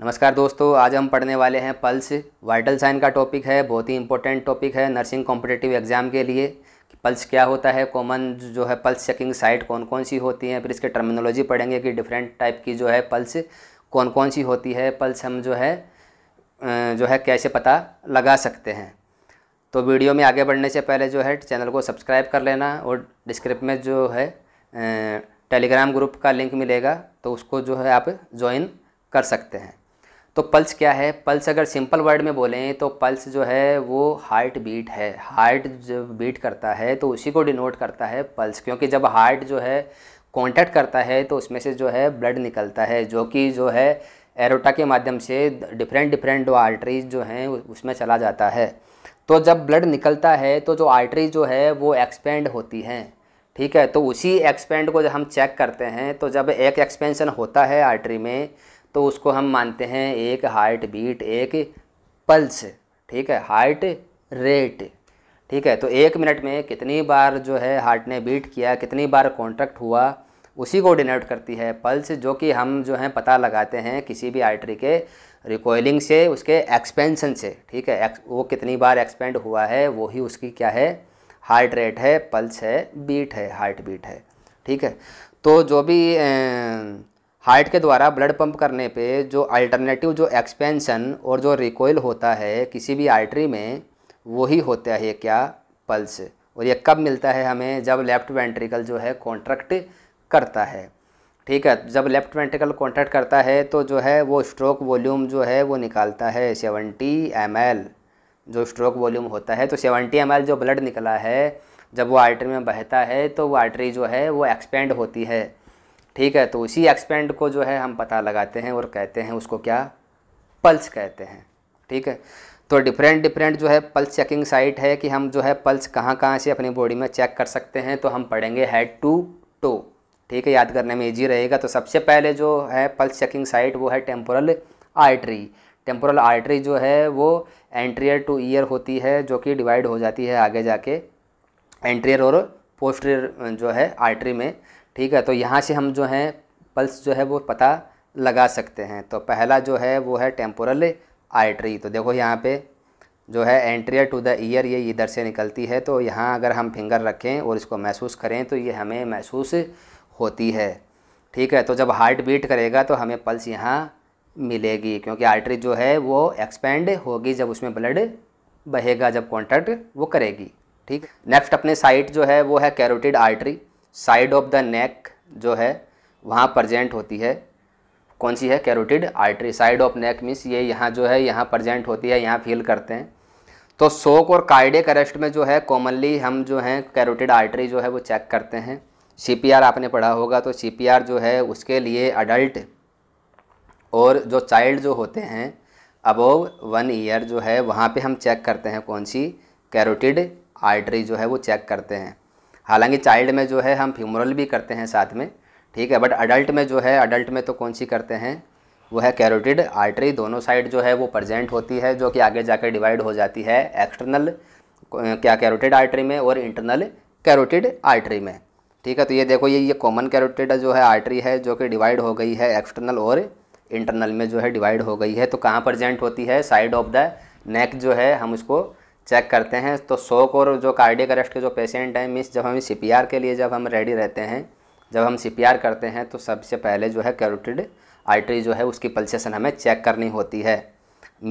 नमस्कार दोस्तों आज हम पढ़ने वाले हैं पल्स वाइटल साइन का टॉपिक है बहुत ही इंपॉर्टेंट टॉपिक है नर्सिंग कॉम्पिटेटिव एग्जाम के लिए कि पल्स क्या होता है कॉमन जो है पल्स चेकिंग साइट कौन कौन सी होती हैं फिर इसके टर्मिनोलॉजी पढ़ेंगे कि डिफरेंट टाइप की जो है पल्स कौन कौन सी होती है पल्स हम जो है जो है कैसे पता लगा सकते हैं तो वीडियो में आगे बढ़ने से पहले जो है चैनल को सब्सक्राइब कर लेना और डिस्क्रिप्ट में जो है टेलीग्राम ग्रुप का लिंक मिलेगा तो उसको जो है आप ज्वाइन कर सकते हैं तो पल्स क्या है पल्स अगर सिंपल वर्ड में बोलें तो पल्स जो है वो हार्ट बीट है हार्ट जब बीट करता है तो उसी को डिनोट करता है पल्स क्योंकि जब हार्ट जो है कॉन्टैक्ट करता है तो उसमें से जो है ब्लड निकलता है जो कि जो है एरोटा के माध्यम से डिफरेंट डिफरेंट आर्टरीज जो हैं उसमें चला जाता है तो जब ब्लड निकलता है तो जो आर्टरीज जो है वो एक्सपेंड होती हैं ठीक है तो उसी एक्सपेंड को जब हम चेक करते हैं तो जब एक एक्सपेंशन होता है आर्टरी में तो उसको हम मानते हैं एक हार्ट बीट एक पल्स ठीक है हार्ट रेट ठीक है तो एक मिनट में कितनी बार जो है हार्ट ने बीट किया कितनी बार कॉन्ट्रैक्ट हुआ उसी को डिनोट करती है पल्स जो कि हम जो है पता लगाते हैं किसी भी आर्टरी के रिकॉइलिंग से उसके एक्सपेंशन से ठीक है वो कितनी बार एक्सपेंड हुआ है वो ही उसकी क्या है हार्ट रेट है पल्स है बीट है हार्ट बीट है ठीक है तो जो भी हार्ट के द्वारा ब्लड पंप करने पे जो अल्टरनेटिव जो एक्सपेंशन और जो रिकॉयल होता है किसी भी आर्टरी में वही होता है क्या पल्स और ये कब मिलता है हमें जब लेफ़्ट वेंट्रिकल जो है कॉन्ट्रैक्ट करता है ठीक है जब लेफ़्ट वेंट्रिकल कॉन्ट्रैक्ट करता है तो जो है वो स्ट्रोक वॉल्यूम जो है वो निकालता है सेवेंटी एम जो स्ट्रोक वॉल्यूम होता है तो सेवेंटी एम जो ब्लड निकला है जब वो आर्टरी में बहता है तो वो आर्टरी जो है वो एक्सपेंड होती है ठीक है तो इसी एक्सपेंड को जो है हम पता लगाते हैं और कहते हैं उसको क्या पल्स कहते हैं ठीक है तो डिफरेंट डिफरेंट जो है पल्स चेकिंग साइट है कि हम जो है पल्स कहाँ कहाँ से अपनी बॉडी में चेक कर सकते हैं तो हम पढ़ेंगे हेड टू टो ठीक है याद करने में ईजी रहेगा तो सबसे पहले जो है पल्स चेकिंग साइट वो है टेम्पोरल आर्टरी टेम्पोरल आर्टरी जो है वो एंट्रियर टू ईयर होती है जो कि डिवाइड हो जाती है आगे जाके एंट्रियर और पोस्टरियर जो है आर्टरी में ठीक है तो यहाँ से हम जो हैं पल्स जो है वो पता लगा सकते हैं तो पहला जो है वो है टेम्पोरल आर्टरी तो देखो यहाँ पे जो है एंट्रियर टू द ईयर ये इधर से निकलती है तो यहाँ अगर हम फिंगर रखें और इसको महसूस करें तो ये हमें महसूस होती है ठीक है तो जब हार्ट बीट करेगा तो हमें पल्स यहाँ मिलेगी क्योंकि आर्टरी जो है वो एक्सपेंड होगी जब उसमें ब्लड बहेगा जब कॉन्टैक्ट वो करेगी ठीक नेक्स्ट अपने साइट जो है वो है carotid artery side of the neck जो है वहाँ प्रजेंट होती है कौन सी है carotid artery side of neck means ये यहाँ जो है यहाँ प्रजेंट होती है यहाँ फील करते हैं तो सोक और कार्डियक अरेस्ट में जो है कॉमनली हम जो हैं कैरोटिड आर्टरी जो है वो चेक करते हैं सीपीआर आपने पढ़ा होगा तो सीपीआर जो है उसके लिए अडल्ट और जो चाइल्ड जो होते हैं अबोव वन ईयर जो है वहाँ पे हम चेक करते हैं कौन सी कैरोटिड आर्टरी जो है वो चेक करते हैं हालांकि चाइल्ड में जो है हम फ्यूमरल भी करते हैं साथ में ठीक है बट अडल्ट में जो है अडल्ट में तो कौन सी करते हैं वो है कैरोटिड आर्टरी दोनों साइड जो है वो प्रजेंट होती है जो कि आगे जाकर डिवाइड हो जाती है एक्सटर्नल क्या कैरोटिड आर्टरी में और इंटरनल कैरोटिड आर्टरी में ठीक है तो ये देखो ये ये कॉमन कैरोटिड जो है आर्टरी है जो कि डिवाइड हो गई है एक्सटर्नल और इंटरनल में जो है डिवाइड हो गई है तो कहाँ प्रजेंट होती है साइड ऑफ द नेक जो है हम उसको चेक करते हैं तो शोक और जो कार्डियक अरेस्ट के जो पेशेंट हैं मीन्स जब हम सी के लिए जब हम रेडी रहते हैं जब हम सी करते हैं तो सबसे पहले जो है कैरोटिड आर्टरी जो है उसकी पल्सेशन हमें चेक करनी होती है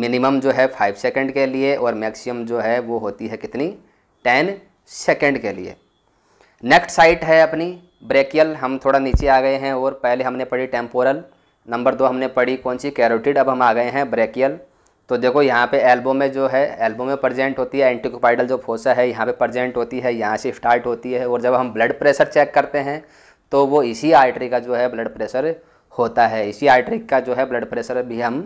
मिनिमम जो है फाइव सेकेंड के लिए और मैक्सिमम जो है वो होती है कितनी टेन सेकेंड के लिए नेक्स्ट साइट है अपनी ब्रेकियल हम थोड़ा नीचे आ गए हैं और पहले हमने पढ़ी टेम्पोरल नंबर दो हमने पढ़ी कौन सी कैरोटिड अब हम आ गए हैं ब्रेकियल तो देखो यहाँ पे एल्बो में जो है एल्बो में प्रजेंट होती है एंटीकोपाइडल जो फोसा है यहाँ पे प्रजेंट होती है यहाँ से स्टार्ट होती है और जब हम ब्लड प्रेशर चेक करते हैं तो वो इसी आर्टरी का जो है ब्लड प्रेशर होता है इसी आर्टरी का जो है ब्लड प्रेशर भी हम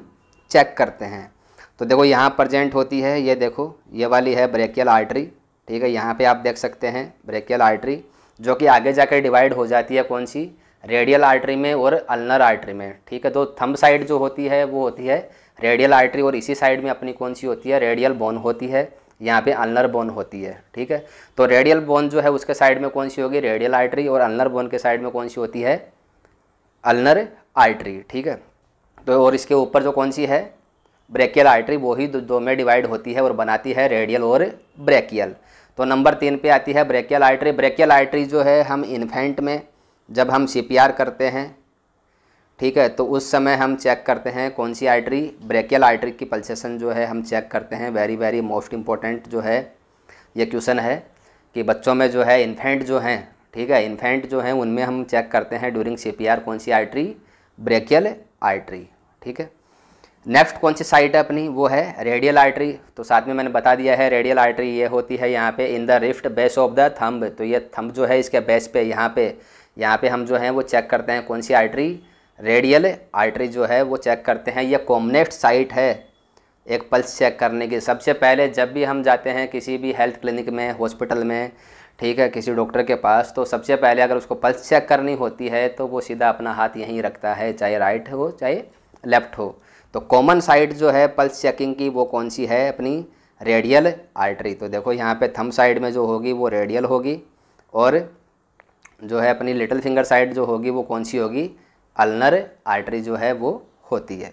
चेक करते हैं तो देखो यहाँ प्रजेंट होती है ये देखो ये वाली है ब्रेकियल आर्टरी ठीक है यहाँ पर आप देख सकते हैं ब्रेकियल आर्टरी जो कि आगे जाकर डिवाइड हो जाती है कौन सी रेडियल आर्टरी में और अल्नर आर्टरी में ठीक है तो थम्ब साइड जो होती है वो होती है रेडियल आर्टरी और इसी साइड में अपनी कौन सी होती है रेडियल बोन होती है यहाँ पे अल्नर बोन होती है ठीक है तो रेडियल बोन जो है उसके साइड में कौन सी होगी रेडियल आर्टरी और अल्नर बोन के साइड में कौन सी होती है अल्नर आर्टरी ठीक है तो और इसके ऊपर जो कौन सी है ब्रैकियल आर्टरी वही दो दो में डिवाइड होती है और बनाती है रेडियल और ब्रैकियल तो नंबर तीन पे आती है ब्रैकियल आर्टरी ब्रैकियल आर्टरी जो है हम इन्फेंट में जब हम सी करते हैं ठीक है तो उस समय हम चेक करते हैं कौन सी आर्टरी ब्रेकियल आर्टरी की पल्सेशन जो है हम चेक करते हैं वेरी वेरी मोस्ट इम्पॉर्टेंट जो है ये क्वेश्चन है कि बच्चों में जो है इन्फेंट जो हैं ठीक है इन्फेंट जो हैं उनमें हम चेक करते हैं ड्यूरिंग सी कौन सी आर्टरी ब्रेकियल आर्टरी ठीक है नेफ्ट कौन सी साइट है अपनी वो है रेडियल आर्टरी तो साथ में मैंने बता दिया है रेडियल आर्टरी ये होती है यहाँ पे in the wrist base of the thumb तो ये थंब जो है इसके बेस पे यहाँ पे यहाँ पे हम जो है वो चेक करते हैं कौन सी आर्टरी रेडियल आर्टरी जो है वो चेक करते हैं यह कॉमनेस्ट साइट है एक पल्स चेक करने की सबसे पहले जब भी हम जाते हैं किसी भी हेल्थ क्लिनिक में हॉस्पिटल में ठीक है किसी डॉक्टर के पास तो सबसे पहले अगर उसको पल्स चेक करनी होती है तो वो सीधा अपना हाथ यहीं रखता है चाहे राइट हो चाहे लेफ़्ट हो तो कॉमन साइड जो है पल्स चेकिंग की वो कौन सी है अपनी रेडियल आर्टरी तो देखो यहाँ पे थम साइड में जो होगी वो रेडियल होगी और जो है अपनी लिटिल फिंगर साइड जो होगी वो कौन सी होगी अल्नर आर्टरी जो है वो होती है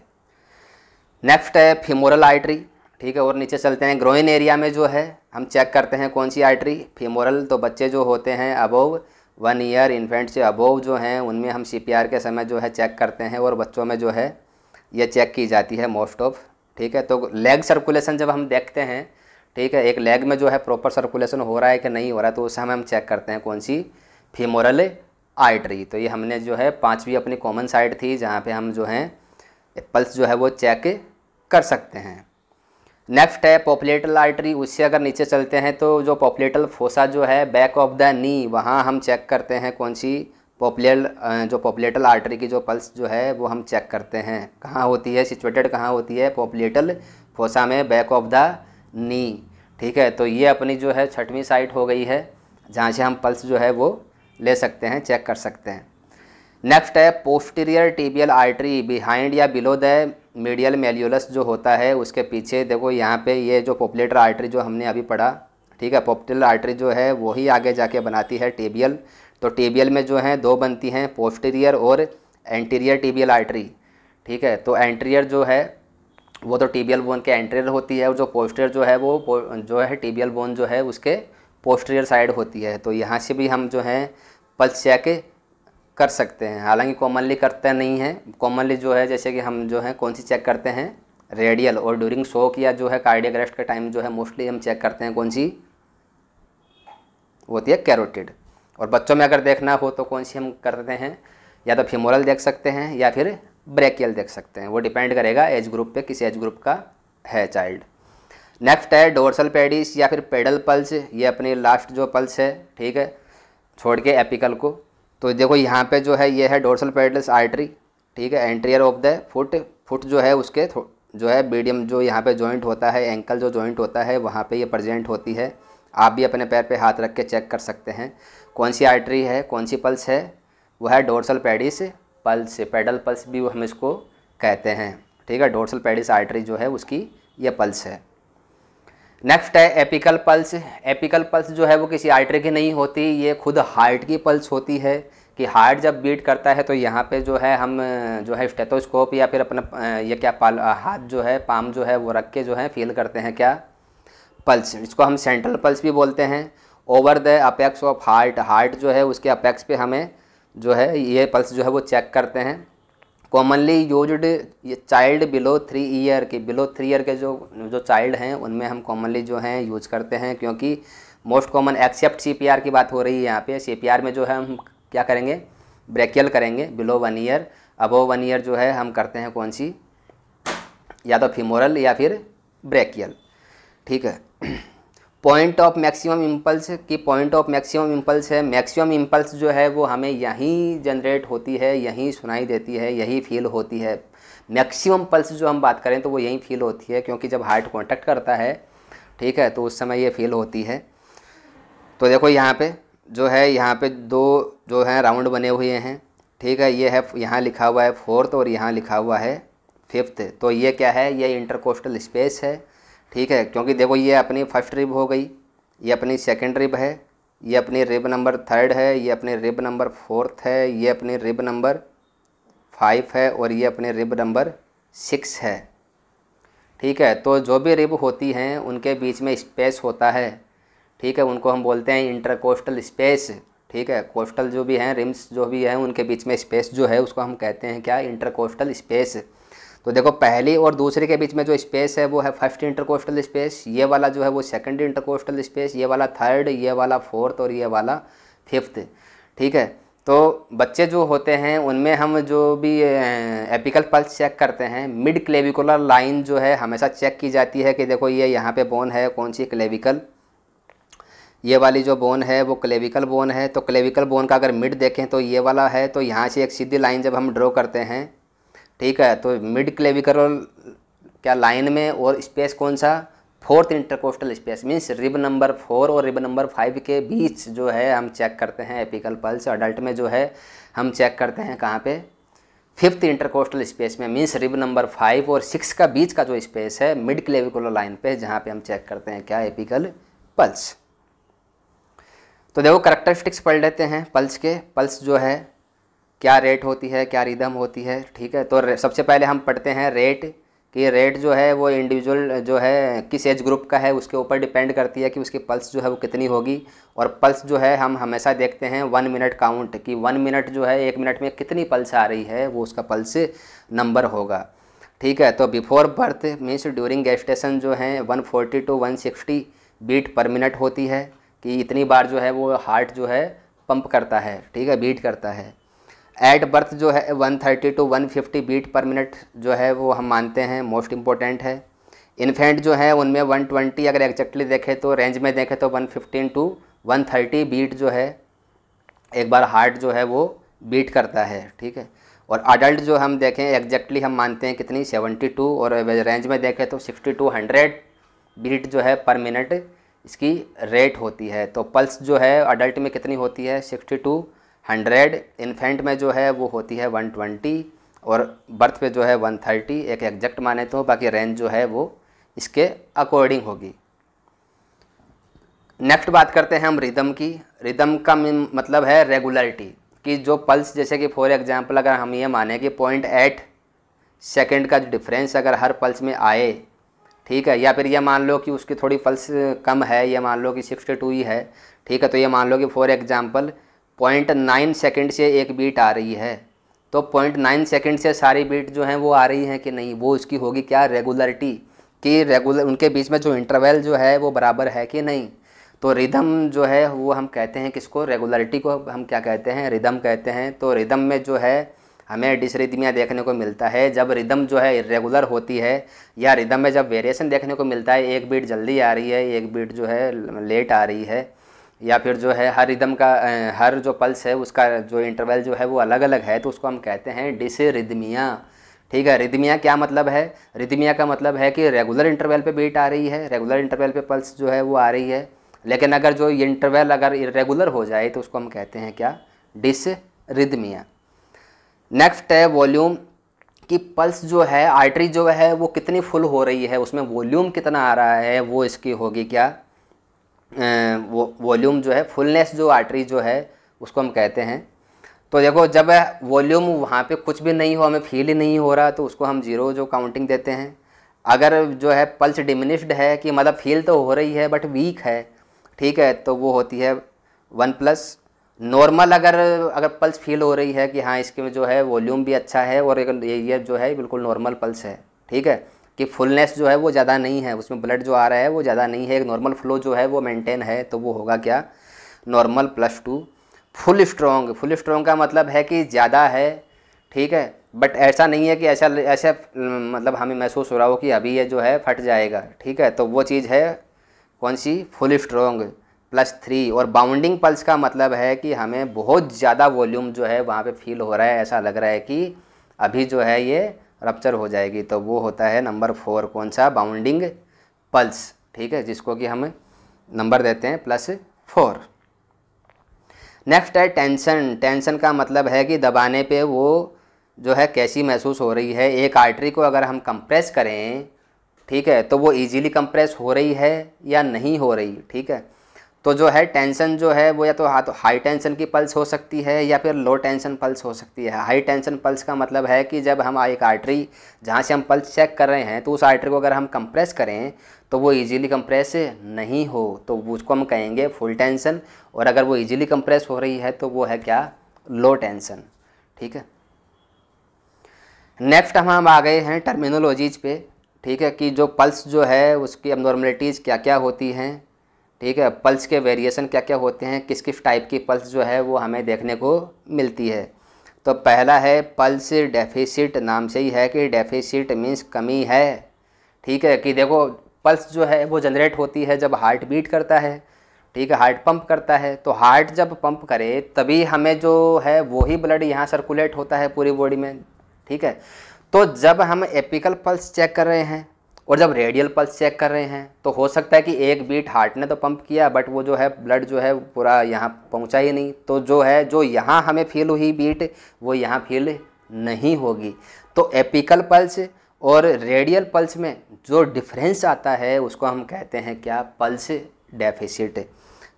नेक्स्ट है फीमोरल आर्टरी ठीक है और नीचे चलते हैं ग्रोइन एरिया में जो है हम चेक करते हैं कौन सी आर्टरी फीमोरल तो बच्चे जो होते हैं अबोव वन ईयर इन्फेंट से अबोव जो हैं उनमें हम सी के समय जो है चेक करते हैं और बच्चों में जो है ये चेक की जाती है मोस्ट ऑफ ठीक है तो लेग सर्कुलेशन जब हम देखते हैं ठीक है एक लेग में जो है प्रॉपर सर्कुलेशन हो रहा है कि नहीं हो रहा है तो उस समय हम चेक करते हैं कौन सी फीमोरल आर्टरी तो ये हमने जो है पाँचवीं अपनी कॉमन साइड थी जहाँ पे हम जो हैं पल्स जो है वो चेक कर सकते हैं नेक्स्ट है पॉपुलेटल आर्टरी उससे अगर नीचे चलते हैं तो जो पॉपुलेटल फोसा जो है बैक ऑफ द नी वहाँ हम चेक करते हैं कौन सी पॉपुलेल जो पॉपुलेटल आर्टरी की जो पल्स जो है वो हम चेक करते हैं कहाँ होती है सिचुएटेड कहाँ होती है पॉपुलेटल फोसा में बैक ऑफ द नी ठीक है तो ये अपनी जो है छठवीं साइट हो गई है जहाँ से हम पल्स जो है वो ले सकते हैं चेक कर सकते हैं नेक्स्ट है पोस्टीरियर टीबियल आर्टरी बिहाइंड या बिलो द मीडियल मेल्यूलस जो होता है उसके पीछे देखो यहाँ पे ये जो पोपलेटर आर्टरी जो हमने अभी पढ़ा ठीक है पोपटल आर्टरी जो है वही आगे जाके बनाती है टीबियल तो टीबियल में जो हैं दो बनती हैं पोस्टीरियर और एंटीरियर टीबियल आर्टरी ठीक है तो एंटीरियर जो है वो तो टीबियल बोन के एंटीरियर होती है और जो पोस्टीरियर जो है वो जो है टीबियल बोन जो है उसके पोस्टीरियर साइड होती है तो यहाँ से भी हम जो हैं पल्स चेक कर सकते हैं हालांकि कॉमनली करते नहीं हैं कॉमनली जो है जैसे कि हम जो है कौन सी चेक करते हैं रेडियल और ड्यूरिंग शोक या जो है कार्डियक अरेस्ट का टाइम जो है मोस्टली हम चेक करते हैं कौन सी होती है कैरोटिड और बच्चों में अगर देखना हो तो कौन सी हम करते हैं या तो फिमोरल देख सकते हैं या फिर ब्रेकियल देख सकते हैं वो डिपेंड करेगा एज ग्रुप पे किस एज ग्रुप का है चाइल्ड नेक्स्ट है डोर्सल पेडिस या फिर पेडल पल्स ये अपनी लास्ट जो पल्स है ठीक है छोड़ के एपिकल को तो देखो यहाँ पे जो है ये है डोर्सल पेटल्स आर्टरी ठीक है anterior of the foot foot जो है उसके जो है बीडियम जो यहाँ पे जॉइंट होता है एंकल जो जॉइंट होता है वहाँ पे ये प्रजेंट होती है आप भी अपने पैर पे हाथ रख के चेक कर सकते हैं कौन सी आर्टरी है कौन सी पल्स है वह है dorsal pedis pulse pedal pulse भी हम इसको कहते हैं ठीक है डोर्सल पेडिस आर्टरी जो है उसकी ये पल्स है नेक्स्ट है एपिकल पल्स एपिकल पल्स जो है वो किसी आर्टरी की नहीं होती ये खुद हार्ट की पल्स होती है कि हार्ट जब बीट करता है तो यहाँ पे जो है हम जो है स्टेथोस्कोप या फिर अपना ये क्या पाल हाथ जो है पाम जो है वो रख के जो है फील करते हैं क्या पल्स इसको हम सेंट्रल पल्स भी बोलते हैं over the apex of heart heart जो है उसके अपेक्स पे हमें जो है ये पल्स जो है वो चेक करते हैं commonly used child below three year के बिलो थ्री ईयर के जो जो चाइल्ड हैं उनमें हम कॉमनली जो हैं यूज करते हैं क्योंकि मोस्ट कॉमन एक्सेप्ट सी की बात हो रही है यहाँ पे सी में जो है हम क्या करेंगे ब्रेकियल करेंगे below one year above one year जो है हम करते हैं कौन सी या तो फीमोरल या फिर ब्रेकियल ठीक है पॉइंट ऑफ मैक्सिमम इम्पल्स की पॉइंट ऑफ मैक्सिमम इम्पल्स है मैक्सिमम इम्पल्स जो है वो हमें यहीं जनरेट होती है यहीं सुनाई देती है यही फील होती है मैक्सिमम पल्स जो हम बात करें तो वो यहीं फील होती है क्योंकि जब हार्ट कॉन्टैक्ट करता है ठीक है तो उस समय ये फील होती है तो देखो यहाँ पे जो है यहाँ पे दो जो हैं राउंड बने हुए हैं ठीक है ये है यहाँ लिखा हुआ है फोर्थ और यहाँ लिखा हुआ है फिफ्थ तो ये क्या है ये इंटरकोस्टल स्पेस है ठीक है क्योंकि देखो ये अपनी फर्स्ट रिब हो गई ये अपनी सेकेंड रिब है ये अपनी रिब नंबर थर्ड है ये अपनी रिब नंबर फोर्थ है ये अपनी रिब नंबर फाइव है और ये अपनी रिब नंबर सिक्स है ठीक है तो जो भी रिब होती हैं उनके बीच में स्पेस होता है ठीक है उनको हम बोलते हैं इंटरकोस्टल स्पेस ठीक है कोस्टल जो भी हैं रिम्स जो भी हैं उनके बीच में स्पेस जो है उसको हम कहते हैं क्या इंटरकोस्टल स्पेस तो देखो पहली और दूसरे के बीच में जो स्पेस है वो है फर्स्ट इंटरकोस्टल स्पेस ये वाला जो है वो सेकंड इंटरकोस्टल स्पेस ये वाला थर्ड ये वाला फोर्थ और ये वाला फिफ्थ ठीक है तो बच्चे जो होते हैं उनमें हम जो भी एपिकल पल्स चेक करते हैं मिड क्लेविकुलर लाइन जो है हमेशा चेक की जाती है कि देखो ये यहाँ पे बोन है कौन सी क्लेविकल ये वाली जो बोन है वो क्लेविकल बोन है तो क्लेविकल बोन का अगर मिड देखें तो ये वाला है तो यहाँ से एक सीधी लाइन जब हम ड्रॉ करते हैं ठीक है तो मिड क्लेविकल क्या लाइन में और स्पेस कौन सा fourth intercostal space means rib number four और रिब नंबर फाइव के बीच जो है हम चेक करते हैं एपिकल पल्स अडल्ट में जो है हम चेक करते हैं कहाँ पे फिफ्थ इंटरकोस्टल स्पेस में मीन्स रिब नंबर फाइव और सिक्स का बीच का जो स्पेस है मिड क्लेविकुलर लाइन पे जहाँ पे हम चेक करते हैं क्या एपिकल पल्स तो देखो करेक्टरिस्टिक्स पढ़ लेते हैं पल्स के पल्स जो है क्या रेट होती है क्या रिदम होती है ठीक है तो सबसे पहले हम पढ़ते हैं रेट कि रेट जो है वो इंडिविजुअल जो है किस एज ग्रुप का है उसके ऊपर डिपेंड करती है कि उसकी पल्स जो है वो कितनी होगी और पल्स जो है हम हमेशा देखते हैं वन मिनट काउंट कि वन मिनट जो है एक मिनट में कितनी पल्स आ रही है वो उसका पल्स नंबर होगा ठीक है तो before birth means during gestation जो है forty two sixty beat per minute होती है कि इतनी बार जो है वो हार्ट जो है पंप करता है ठीक है बीट करता है एट बर्थ जो है 130 to fifty beat per minute जो है वो हम मानते हैं मोस्ट इम्पोर्टेंट है इन्फेंट जो है उनमें 120 अगर एक्जैक्टली देखें तो रेंज में देखें तो 115 टू थर्टी बीट जो है एक बार हार्ट जो है वो बीट करता है ठीक है और अडल्ट जो हम देखें एग्जैक्टली हम मानते हैं कितनी 72 और रेंज में देखें तो सिक्सटी टू हंड्रेड बीट जो है पर मिनट इसकी रेट होती है तो पल्स जो है अडल्ट में कितनी होती है सिक्सटी टू हंड्रेड इन्फेंट में जो है वो होती है वन ट्वेंटी और बर्थ पे जो है वन थर्टी एक एग्जैक्ट माने तो बाकी रेंज जो है वो इसके अकॉर्डिंग होगी नेक्स्ट बात करते हैं हम रिदम की रिदम का मतलब है रेगुलरिटी कि जो पल्स जैसे कि फॉर एग्जांपल अगर हम ये माने कि पॉइंट एट सेकेंड का जो डिफरेंस अगर हर पल्स में आए ठीक है या फिर ये मान लो कि उसकी थोड़ी पल्स कम है ये मान लो कि सिक्सटी टू ही है ठीक है तो ये मान लो कि for example point nine second से एक बीट आ रही है तो पॉइंट नाइन सेकेंड से सारी बीट जो हैं वो आ रही हैं कि नहीं वो इसकी होगी क्या रेगुलरिटी कि रेगुलर उनके बीच में जो इंटरवल जो है वो बराबर है कि नहीं तो रिदम जो है वो हम कहते हैं किसको रेगुलरिटी को हम क्या कहते हैं रिदम कहते हैं तो रिदम में जो है हमें डिसरिदमिया देखने को मिलता है जब रिदम जो है रेगुलर होती है या रिदम में जब वेरिएशन देखने को मिलता है एक बीट जल्दी आ रही है एक बीट जो है लेट आ रही है या फिर जो है हर रिदम का हर जो पल्स है उसका जो इंटरवल जो है वो अलग अलग है तो उसको हम कहते हैं डिस रिदमिया ठीक है रिदमिया क्या मतलब है रिदमिया का मतलब है कि रेगुलर इंटरवल पे बीट आ रही है रेगुलर इंटरवल पे पल्स जो है वो आ रही है लेकिन अगर जो इंटरवल अगर रेगुलर हो जाए तो उसको हम कहते हैं क्या डिस रिदमिया नेक्स्ट है वॉल्यूम कि पल्स जो है आर्टरी जो है वो कितनी फुल हो रही है उसमें वॉल्यूम कितना आ रहा है वो इसकी होगी क्या वो वॉल्यूम जो है फुलनेस जो आर्टरी जो है उसको हम कहते हैं तो देखो जब वॉल्यूम वहाँ पे कुछ भी नहीं हो हमें फील ही नहीं हो रहा तो उसको हम जीरो जो काउंटिंग देते हैं अगर जो है पल्स डिमिनिश्ड है कि मतलब फील तो हो रही है बट वीक है ठीक है तो वो होती है वन प्लस नॉर्मल अगर अगर पल्स फील हो रही है कि हाँ इसके में जो है वॉल्यूम भी अच्छा है और ये जो है बिल्कुल नॉर्मल पल्स है ठीक है कि फुलनेस जो है वो ज़्यादा नहीं है उसमें ब्लड जो आ रहा है वो ज़्यादा नहीं है एक नॉर्मल फ्लो जो है वो मेंटेन है तो वो होगा क्या normal plus two full strong full strong का मतलब है कि ज़्यादा है ठीक है बट ऐसा नहीं है कि ऐसा ऐसा मतलब हमें महसूस हो रहा हो कि अभी ये जो है फट जाएगा ठीक है तो वो चीज़ है कौन सी फुल स्ट्रॉन्ग प्लस थ्री और बाउंडिंग पल्स का मतलब है कि हमें बहुत ज़्यादा वॉल्यूम जो है वहाँ पे फील हो रहा है ऐसा लग रहा है कि अभी जो है ये रप्चर हो जाएगी तो वो होता है नंबर फोर कौन सा बाउंडिंग पल्स ठीक है जिसको कि हम नंबर देते हैं प्लस फोर नेक्स्ट है टेंशन टेंशन का मतलब है कि दबाने पे वो जो है कैसी महसूस हो रही है एक आर्टरी को अगर हम कंप्रेस करें ठीक है तो वो इजीली कंप्रेस हो रही है या नहीं हो रही ठीक है तो जो है टेंशन जो है वो या तो हाथ हाई टेंशन की पल्स हो सकती है या फिर लो टेंशन पल्स हो सकती है हाई टेंशन पल्स का मतलब है कि जब हम एक आर्टरी जहाँ से हम पल्स चेक कर रहे हैं तो उस आर्टरी को अगर हम कंप्रेस करें तो वो इजीली कंप्रेस नहीं हो तो उसको हम कहेंगे फुल टेंशन और अगर वो ईजीली कंप्रेस हो रही है तो वो है क्या लो टेंशन ठीक है नेक्स्ट हम हम आ गए हैं टर्मिनोलॉजीज पे ठीक है कि जो पल्स जो है उसकी अब नॉर्मलिटीज़ क्या क्या होती हैं ठीक है पल्स के वेरिएशन क्या क्या होते हैं किस किस टाइप की पल्स जो है वो हमें देखने को मिलती है तो पहला है पल्स डेफिसिट नाम से ही है कि डेफिसिट मीन्स कमी है ठीक है कि देखो पल्स जो है वो जनरेट होती है जब हार्ट बीट करता है ठीक है हार्ट पंप करता है तो हार्ट जब पंप करे तभी हमें जो है वही ब्लड यहाँ सर्कुलेट होता है पूरी बॉडी में ठीक है तो जब हम एपिकल पल्स चेक कर रहे हैं और जब रेडियल पल्स चेक कर रहे हैं तो हो सकता है कि एक बीट हार्ट ने तो पंप किया बट वो जो है ब्लड जो है पूरा यहाँ पहुँचा ही नहीं तो जो है जो यहाँ हमें फील हुई बीट वो यहाँ फील नहीं होगी तो एपिकल पल्स और रेडियल पल्स में जो डिफरेंस आता है उसको हम कहते हैं क्या पल्स डेफिसिट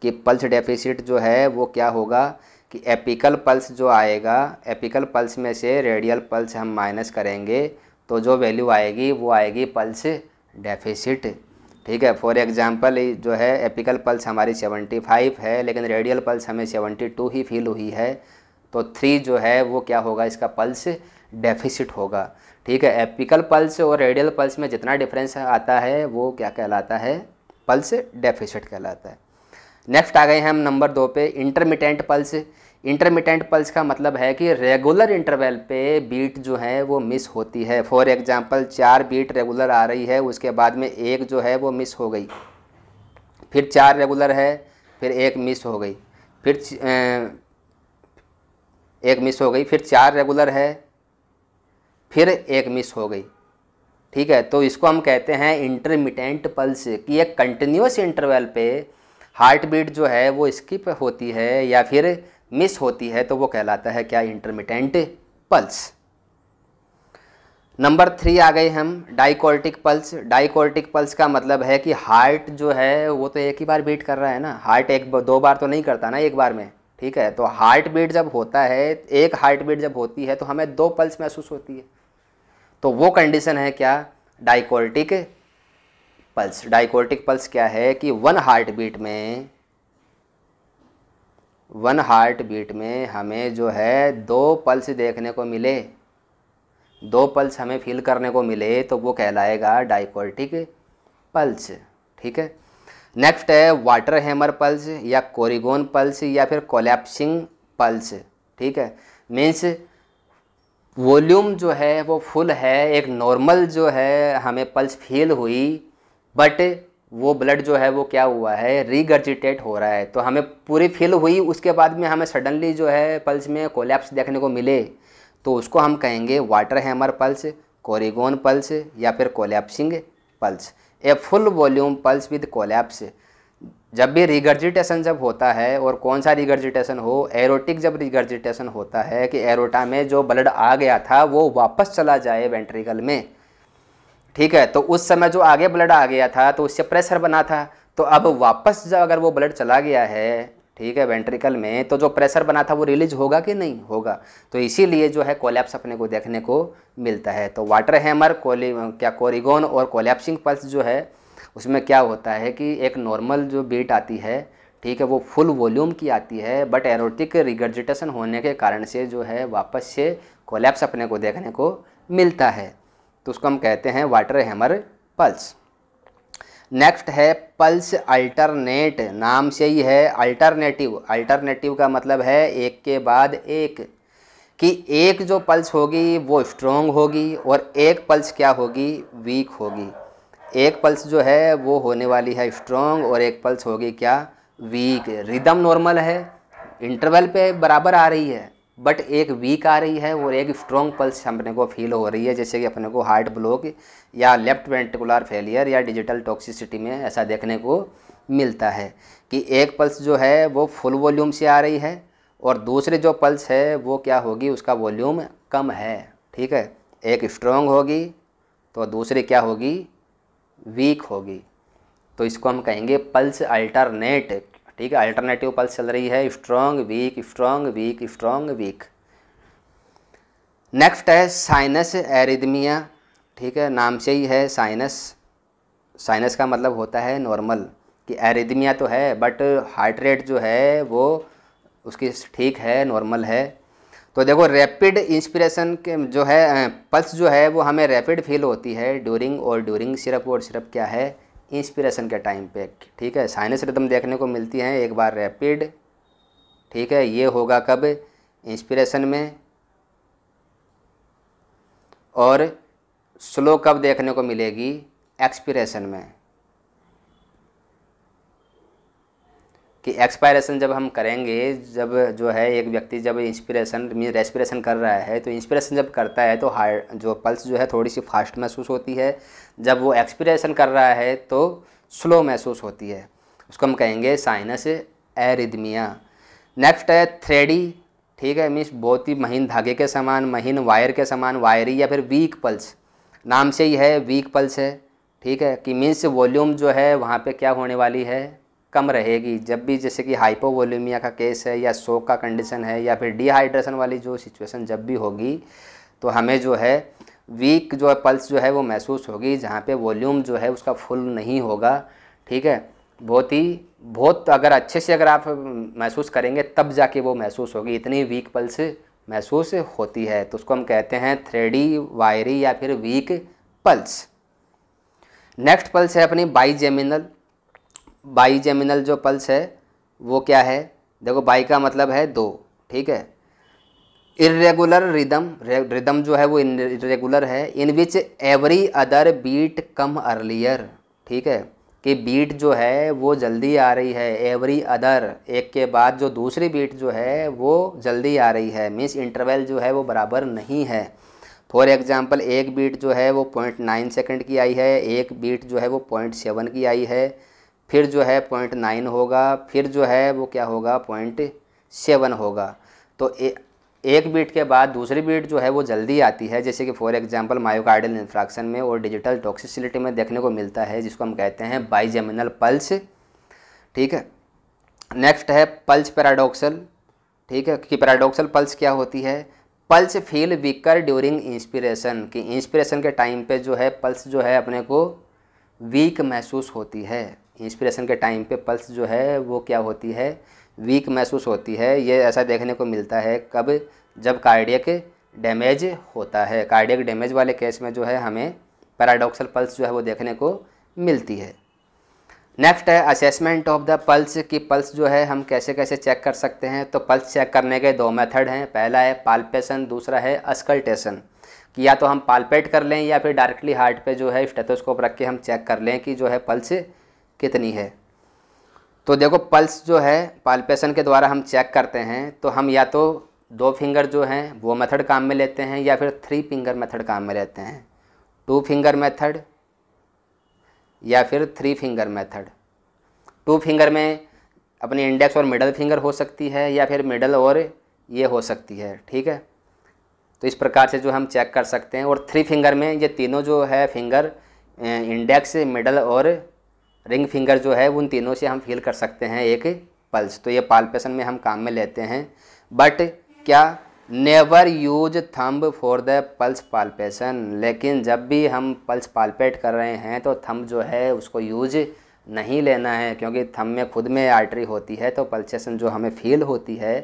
कि पल्स डेफिसिट जो है वो क्या होगा कि एपिकल पल्स जो आएगा एपिकल पल्स में से रेडियल पल्स हम माइनस करेंगे तो जो वैल्यू आएगी वो आएगी पल्स डेफिसिट ठीक है फॉर एग्जांपल जो है एपिकल पल्स हमारी 75 है लेकिन रेडियल पल्स हमें 72 ही फील हुई है तो थ्री जो है वो क्या होगा इसका पल्स डेफिसिट होगा ठीक है एपिकल पल्स और रेडियल पल्स में जितना डिफरेंस आता है वो क्या कहलाता है पल्स डेफिसिट कहलाता है नेक्स्ट आ गए हैं हम नंबर दो पे इंटरमिटेंट पल्स इंटरमीडियंट पल्स का मतलब है कि रेगुलर इंटरवल पे बीट जो है वो मिस होती है फॉर एग्जांपल चार बीट रेगुलर आ रही है उसके बाद में एक जो है वो मिस हो गई फिर चार रेगुलर है फिर एक मिस हो गई फिर एक मिस हो गई फिर चार रेगुलर है फिर एक मिस हो गई ठीक है तो इसको हम कहते हैं इंटरमीडियंट पल्स कि एक कंटिन्यूस इंटरवल पे हार्ट बीट जो है वो स्किप होती है या फिर मिस होती है तो वो कहलाता है क्या इंटरमिटेंट पल्स नंबर थ्री आ गए हम डाइकोल्टिक पल्स डाइकोल्टिक पल्स का मतलब है कि हार्ट जो है वो तो एक ही बार बीट कर रहा है ना हार्ट एक दो बार तो नहीं करता ना एक बार में ठीक है तो हार्ट बीट जब होता है एक हार्ट बीट जब होती है तो हमें दो पल्स महसूस होती है तो वो कंडीशन है क्या डाइकोल्टिक पल्स डाइकोल्टिक पल्स क्या है कि वन हार्ट बीट में वन हार्ट बीट में हमें जो है दो पल्स देखने को मिले दो पल्स हमें फील करने को मिले तो वो कहलाएगा डाइकोटिक पल्स ठीक है नेक्स्ट है वाटर हैमर पल्स या कोरिगोन पल्स या फिर कोलैप्सिंग पल्स ठीक है मीन्स वॉल्यूम जो है वो फुल है एक नॉर्मल जो है हमें पल्स फील हुई बट वो ब्लड जो है वो क्या हुआ है रिगर्जिटेट हो रहा है तो हमें पूरी फील हुई उसके बाद में हमें सडनली जो है पल्स में कोलैप्स देखने को मिले तो उसको हम कहेंगे water hammer pulse Corrigan pulse या फिर collapsing pulse a full volume pulse with collapse जब भी रिगर्जिटेशन जब होता है और कौन सा रिगर्जिटेशन हो एरोटिक जब रिगर्जिटेशन होता है कि एरोटा में जो ब्लड आ गया था वो वापस चला जाए वेंट्रिकल में ठीक है तो उस समय जो आगे ब्लड आ गया था तो उससे प्रेशर बना था तो अब वापस जब अगर वो ब्लड चला गया है ठीक है वेंट्रिकल में तो जो प्रेशर बना था वो रिलीज होगा कि नहीं होगा तो इसीलिए जो है कोलैप्स अपने को देखने को मिलता है तो वाटर हैमर कोली क्या कोरिगोन और कोलैप्सिंग पल्स जो है उसमें क्या होता है कि एक नॉर्मल जो बीट आती है ठीक है वो फुल वॉल्यूम की आती है बट एरोटिक रिगर्जिटेशन होने के कारण से जो है वापस से कोलैप्स अपने को देखने को मिलता है तो उसको हम कहते हैं वाटर हैमर पल्स नेक्स्ट है पल्स अल्टरनेट नाम से ही है अल्टरनेटिव अल्टरनेटिव का मतलब है एक के बाद एक कि एक जो पल्स होगी वो स्ट्रोंग होगी और एक पल्स क्या होगी वीक होगी एक पल्स जो है वो होने वाली है स्ट्रॉन्ग और एक पल्स होगी क्या वीक रिदम नॉर्मल है इंटरवल पे बराबर आ रही है बट एक वीक आ रही है और एक स्ट्रॉन्ग पल्स अपने को फील हो रही है जैसे कि अपने को हार्ट ब्लॉक या लेफ्ट वेंटिकुलर फेलियर या डिजिटल टॉक्सिसिटी में ऐसा देखने को मिलता है कि एक पल्स जो है वो फुल वॉल्यूम से आ रही है और दूसरी जो पल्स है वो क्या होगी उसका वॉल्यूम कम है ठीक है एक स्ट्रॉन्ग होगी तो दूसरी क्या होगी वीक होगी तो इसको हम कहेंगे पल्स अल्टरनेट ठीक है अल्टरनेटिव पल्स चल रही है strong weak strong weak strong weak next है साइनस एरिदमिया ठीक है नाम से ही है साइनस साइनस का मतलब होता है नॉर्मल कि एरिदमिया तो है बट हार्ट रेट जो है वो उसकी ठीक है नॉर्मल है तो देखो रैपिड इंस्पिरेशन के जो है पल्स जो है वो हमें रैपिड फील होती है ड्यूरिंग और ड्यूरिंग सिर्फ और सिर्फ क्या है इंस्पिरेशन के टाइम पे ठीक है साइनस रिदम देखने को मिलती है एक बार रैपिड ठीक है ये होगा कब इंस्पिरेशन में और स्लो कब देखने को मिलेगी एक्सपिरेशन में कि एक्सपायरेशन जब हम करेंगे जब जो है एक व्यक्ति जब इंस्पिरेशन मीन रेस्पिरेशन कर रहा है तो इंस्पिरेशन जब करता है तो हार्ट जो पल्स जो है थोड़ी सी फास्ट महसूस होती है जब वो एक्सपिरेशन कर रहा है तो स्लो महसूस होती है उसको हम कहेंगे साइनस एरिदमिया नेक्स्ट है थ्रेडी ठीक है मीन्स बहुत ही महीन धागे के समान महीन वायर के समान वायरी या फिर वीक पल्स नाम से ही है वीक पल्स है ठीक है कि मीन्स वॉल्यूम जो है वहाँ पे क्या होने वाली है कम रहेगी जब भी जैसे कि हाइपोवोलीमिया का केस है या शोक का कंडीशन है या फिर डिहाइड्रेशन वाली जो सिचुएशन जब भी होगी तो हमें जो है वीक जो है पल्स जो है वो महसूस होगी जहाँ पे वॉल्यूम जो है उसका फुल नहीं होगा ठीक है बहुत ही बहुत अगर अच्छे से अगर आप महसूस करेंगे तब जाके वो महसूस होगी इतनी वीक पल्स महसूस होती है तो उसको हम कहते हैं थ्रेडी वायरी या फिर वीक पल्स नेक्स्ट पल्स है अपनी बाईजेमिनल बाई जेमिनल जो पल्स है वो क्या है देखो बाई का मतलब है दो ठीक है इरेगुलर रिदम रिदम जो है वो इरेगुलर है in which every other beat come earlier ठीक है कि बीट जो है वो जल्दी आ रही है एवरी अदर एक के बाद जो दूसरी बीट जो है वो जल्दी आ रही है मीन्स इंटरवल जो है वो बराबर नहीं है फॉर एग्ज़ाम्पल एक बीट जो है वो पॉइंट नाइन सेकेंड की आई है एक बीट जो है वो पॉइंट सेवन की आई है फिर जो है पॉइंट नाइन होगा फिर जो है वो क्या होगा पॉइंट सेवन होगा तो ए, एक बीट के बाद दूसरी बीट जो है वो जल्दी आती है जैसे कि फॉर एग्जांपल मायोकार्डियल इन्फ्रैक्शन में और डिजिटल टॉक्सिसिटी में देखने को मिलता है जिसको हम कहते हैं बाइजेमिनल पल्स ठीक है नेक्स्ट है पल्स पैराडोक्सल ठीक है कि पैराडोक्सल पल्स क्या होती है pulse feel weaker during inspiration कि इंस्पिरेशन के टाइम पे जो है पल्स जो है अपने को वीक महसूस होती है इंस्पिरेशन के टाइम पे पल्स जो है वो क्या होती है वीक महसूस होती है ये ऐसा देखने को मिलता है कब जब कार्डियक डैमेज होता है कार्डियक डैमेज वाले केस में जो है हमें पैराडॉक्सल पल्स जो है वो देखने को मिलती है नेक्स्ट है असेसमेंट ऑफ द पल्स कि पल्स जो है हम कैसे कैसे चेक कर सकते हैं तो पल्स चेक करने के दो मेथड हैं पहला है पाल्पेशन दूसरा है अस्कल्टेशन कि या तो हम पाल्पेट कर लें या फिर डायरेक्टली हार्ट पे जो है स्टेथोस्कोप रख के हम चेक कर लें कि जो है पल्स कितनी है तो देखो पल्स जो है पालपेशन के द्वारा हम चेक करते हैं तो हम या तो दो फिंगर जो हैं वो मेथड काम में लेते हैं या फिर थ्री फिंगर मेथड काम में लेते हैं टू फिंगर मेथड या फिर three finger method two finger में अपनी इंडेक्स और मिडल फिंगर हो सकती है या फिर मिडल और ये हो सकती है ठीक है तो इस प्रकार से जो हम चेक कर सकते हैं और थ्री फिंगर में ये तीनों जो है फिंगर इंडेक्स मिडल और रिंग फिंगर जो है उन तीनों से हम फील कर सकते हैं एक पल्स तो ये पालपेशन में हम काम में लेते हैं बट क्या never use thumb for the pulse palpation लेकिन जब भी हम पल्स पालपेट कर रहे हैं तो थम्ब जो है उसको यूज नहीं लेना है क्योंकि थम में खुद में आर्टरी होती है तो पल्सेशन जो हमें फील होती है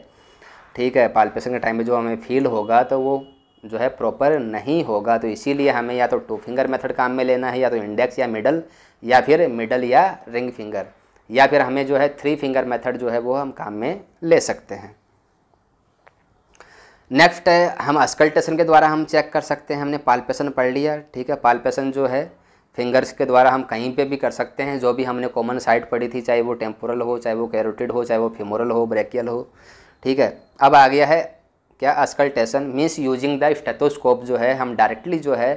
ठीक है पालपेशन के टाइम में जो हमें फील होगा तो वो जो है प्रॉपर नहीं होगा तो इसीलिए हमें या तो टू फिंगर मेथड काम में लेना है या तो इंडेक्स या मिडल या फिर मिडल या रिंग फिंगर या फिर हमें जो है थ्री फिंगर मेथड जो है वो हम काम में ले सकते हैं नेक्स्ट है हम अस्कल्टेशन के द्वारा हम चेक कर सकते हैं हमने पालपेशन पढ़ लिया ठीक है पालपेशन जो है फिंगर्स के द्वारा हम कहीं पे भी कर सकते हैं जो भी हमने कॉमन साइट पढ़ी थी चाहे वो टेम्पोरल हो चाहे वो कैरोटिड हो चाहे वो फिमोरल हो ब्रेकियल हो ठीक है अब आ गया है क्या auscultation means using the stethoscope जो है हम डायरेक्टली जो है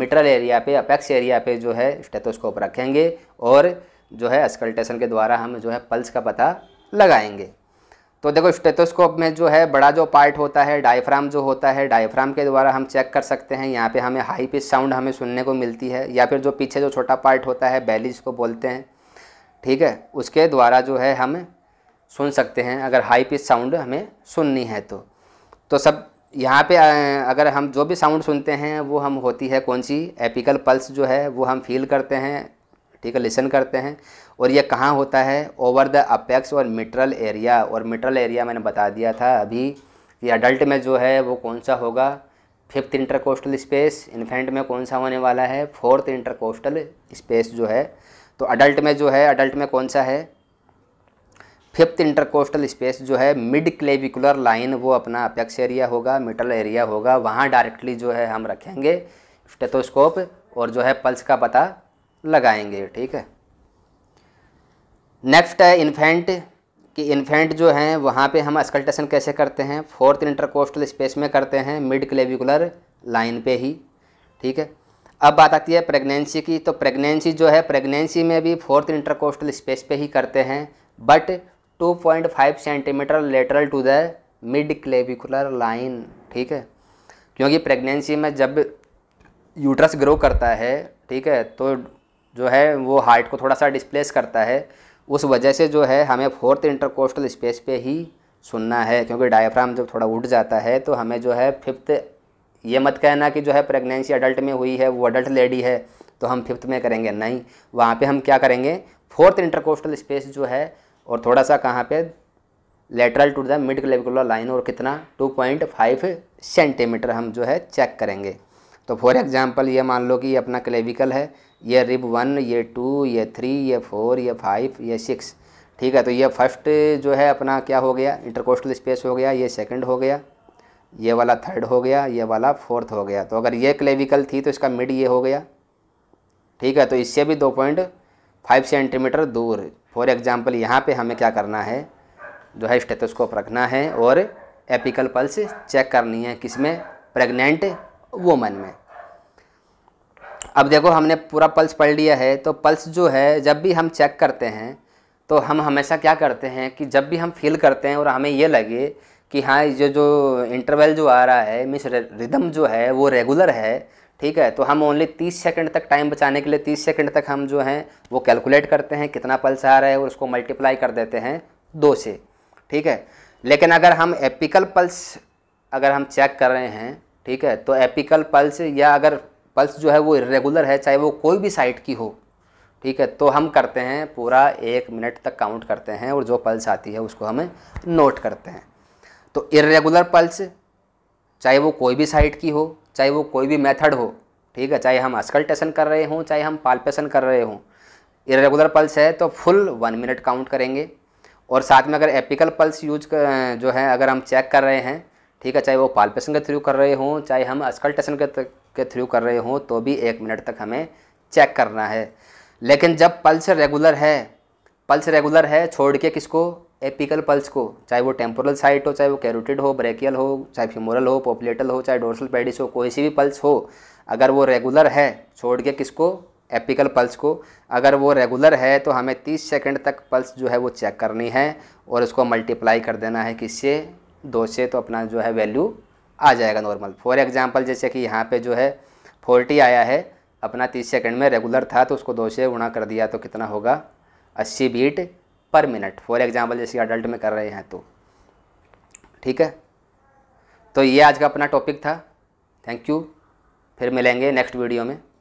मिट्रल एरिया पे अपेक्स एरिया पे जो है स्टेथोस्कोप रखेंगे और जो है अस्कल्टेशन के द्वारा हम जो है पल्स का पता लगाएंगे तो देखो स्टेथोस्कोप में जो है बड़ा जो पार्ट होता है डायफ्राम जो होता है डायफ्राम के द्वारा हम चेक कर सकते हैं यहाँ पे हमें हाई पिच साउंड हमें सुनने को मिलती है या फिर जो पीछे जो छोटा पार्ट होता है बैली जिसको बोलते हैं ठीक है उसके द्वारा जो है हम सुन सकते हैं अगर हाई पिच साउंड हमें सुननी है तो तो सब यहाँ पे अगर हम जो भी साउंड सुनते हैं वो हम होती है कौन सी एपिकल पल्स जो है वो हम फील करते हैं ठीक है लिसन करते हैं और ये कहाँ होता है ओवर द अपेक्स और मिट्रल एरिया और मिट्रल एरिया मैंने बता दिया था अभी ये अडल्ट में जो है वो कौन सा होगा फिफ्थ इंटरकोस्टल स्पेस इन्फेंट में कौन सा होने वाला है फोर्थ इंटरकोस्टल स्पेस जो है तो अडल्ट में जो है अडल्ट में कौन सा है फिफ्थ इंटरकोस्टल स्पेस जो है मिड क्लेविकुलर लाइन वो अपना अपेक्स एरिया होगा मिटल एरिया होगा वहाँ डायरेक्टली जो है हम रखेंगे स्टेथोस्कोप और जो है पल्स का पता लगाएंगे ठीक है नेक्स्ट है इन्फेंट कि इन्फेंट जो हैं वहाँ पे हम अस्कल्टेशन कैसे करते हैं फोर्थ इंटरकोस्टल स्पेस में करते हैं मिड क्लेविकुलर लाइन पे ही ठीक है अब बात आती है प्रेगनेंसी की तो प्रेगनेंसी जो है प्रेगनेंसी में भी फोर्थ इंटरकोस्टल स्पेस पे ही करते हैं but 2.5 centimetre lateral to the mid clavicular line ठीक है क्योंकि प्रेगनेंसी में जब यूट्रस ग्रो करता है ठीक है तो जो है वो हार्ट को थोड़ा सा डिस्प्लेस करता है उस वजह से जो है हमें फोर्थ इंटरकोस्टल स्पेस पे ही सुनना है क्योंकि डायफ्राम जब थोड़ा उठ जाता है तो हमें जो है फिफ्थ ये मत कहना कि जो है प्रेगनेंसी अडल्ट में हुई है वो अडल्ट लेडी है तो हम फिफ्थ में करेंगे नहीं वहाँ पे हम क्या करेंगे फोर्थ इंटरकोस्टल स्पेस जो है और थोड़ा सा कहाँ पे lateral to the mid clavicular line और कितना 2.5 सेंटीमीटर हम जो है चेक करेंगे तो फॉर एग्जांपल ये मान लो कि ये अपना क्लेविकल है ये रिब वन ये टू ये थ्री ये फोर ये फाइव ये सिक्स ठीक है तो ये फर्स्ट जो है अपना क्या हो गया इंटरकोस्टल स्पेस हो गया ये सेकेंड हो गया ये वाला थर्ड हो गया ये वाला फोर्थ हो गया तो अगर ये क्लेविकल थी तो इसका मिड ये हो गया ठीक है तो इससे भी दो पॉइंट फाइव सेंटीमीटर दूर फॉर एग्ज़ाम्पल यहाँ पे हमें क्या करना है जो है स्टेथोस्कोप रखना है और एपिकल पल्स चेक करनी है किस में प्रेगनेंट वोमन में अब देखो हमने पूरा पल्स पढ़ लिया है तो पल्स जो है जब भी हम चेक करते हैं तो हम हमेशा क्या करते हैं कि जब भी हम फील करते हैं और हमें ये लगे कि हाँ ये जो इंटरवल जो आ रहा है मिस रिदम जो है वो रेगुलर है ठीक है तो हम ओनली 30 सेकंड तक टाइम बचाने के लिए 30 सेकंड तक हम जो हैं वो कैलकुलेट करते हैं कितना पल्स आ रहा है और उसको मल्टीप्लाई कर देते हैं दो से ठीक है लेकिन अगर हम एपिकल पल्स अगर हम चेक कर रहे हैं ठीक है तो एपिकल पल्स या अगर पल्स जो है वो इरेगुलर है चाहे वो कोई भी साइट की हो ठीक है तो हम करते हैं पूरा एक मिनट तक काउंट करते हैं और जो पल्स आती है उसको हमें नोट करते हैं तो इरेगुलर पल्स चाहे वो कोई भी साइट की हो चाहे वो कोई भी मेथड हो ठीक है चाहे हम अस्कल्टेशन कर रहे हों चाहे हम पाल्पेशन कर रहे हों इरेगुलर पल्स है तो फुल वन मिनट काउंट करेंगे और साथ में अगर एपिकल पल्स यूज कर, जो है अगर हम चेक कर रहे हैं ठीक है चाहे वो पाल्पेशन के थ्रू कर रहे हों चाहे हम अस्कल्टेशन के के थ्रू कर रहे हों तो भी एक मिनट तक हमें चेक करना है लेकिन जब पल्स रेगुलर है पल्स रेगुलर है छोड़ के किसको एपिकल पल्स को चाहे वो टेम्पोरल साइट हो चाहे वो कैरोटिड हो ब्रेकियल हो चाहे फ्यूमोरल हो पोपलेटल हो चाहे डोर्सल पेडिस हो कोई सी भी पल्स हो अगर वो रेगुलर है छोड़ के किसको एपिकल पल्स को अगर वो रेगुलर है तो हमें 30 सेकंड तक पल्स जो है वो चेक करनी है और उसको मल्टीप्लाई कर देना है किससे दो से तो अपना जो है वैल्यू आ जाएगा नॉर्मल फॉर एग्ज़ाम्पल जैसे कि यहाँ पे जो है फोर्टी आया है अपना तीस सेकंड में रेगुलर था तो उसको दो से गुणा कर दिया तो कितना होगा अस्सी beat per minute for example जैसे अडल्ट में कर रहे हैं तो ठीक है तो ये आज का अपना टॉपिक था थैंक यू फिर मिलेंगे नेक्स्ट वीडियो में